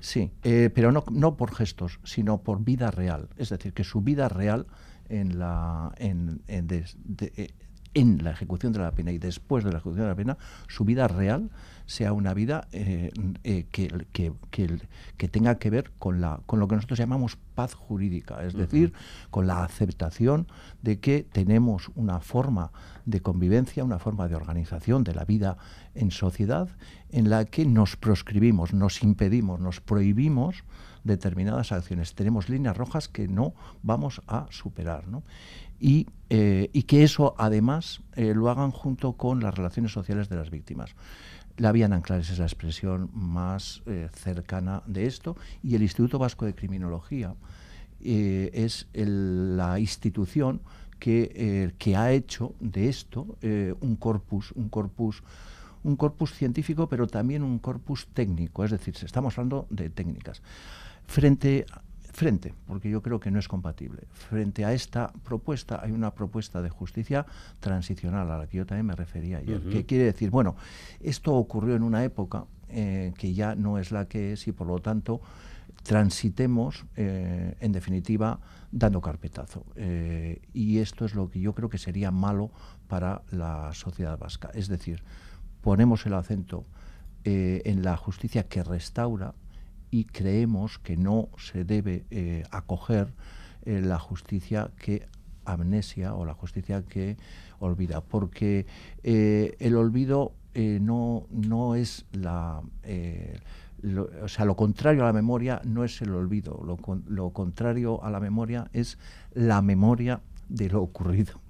Sí, eh, pero no, no por gestos, sino por vida real. Es decir, que su vida real en la, en, en eh, en la ejecución de la pena y después de la ejecución de la pena, su vida real sea una vida eh, eh, que, que, tenga que ver con, la, con lo que nosotros llamamos paz jurídica, es decir, con la aceptación de que tenemos una forma de convivencia, una forma de organización de la vida en sociedad en la que nos proscribimos, nos impedimos, nos prohibimos determinadas acciones. Tenemos líneas rojas que no vamos a superar. Eh, y, que eso además eh, lo hagan junto con las relaciones sociales de las víctimas. La Vía Nanclares es la expresión más eh, cercana de esto y el Instituto Vasco de Criminología es la institución que, que, ha hecho de esto un corpus, un corpus un corpus científico, pero también un corpus técnico, es decir, estamos hablando de técnicas. Frente frente, porque yo creo que no es compatible. Frente a esta propuesta hay una propuesta de justicia transicional a la que yo también me refería ayer, qué quiere decir, bueno, esto ocurrió en una época eh, que ya no es la que es y por lo tanto transitemos, eh, en definitiva, dando carpetazo. Eh, y esto es lo que yo creo que sería malo para la sociedad vasca. Es decir, ponemos el acento eh, en la justicia que restaura y creemos que no se debe eh, acoger eh, la justicia que amnesia o la justicia que olvida, porque el olvido no, no es la... Lo, o sea, lo contrario a la memoria no es el olvido, lo, lo contrario a la memoria es la memoria de lo ocurrido.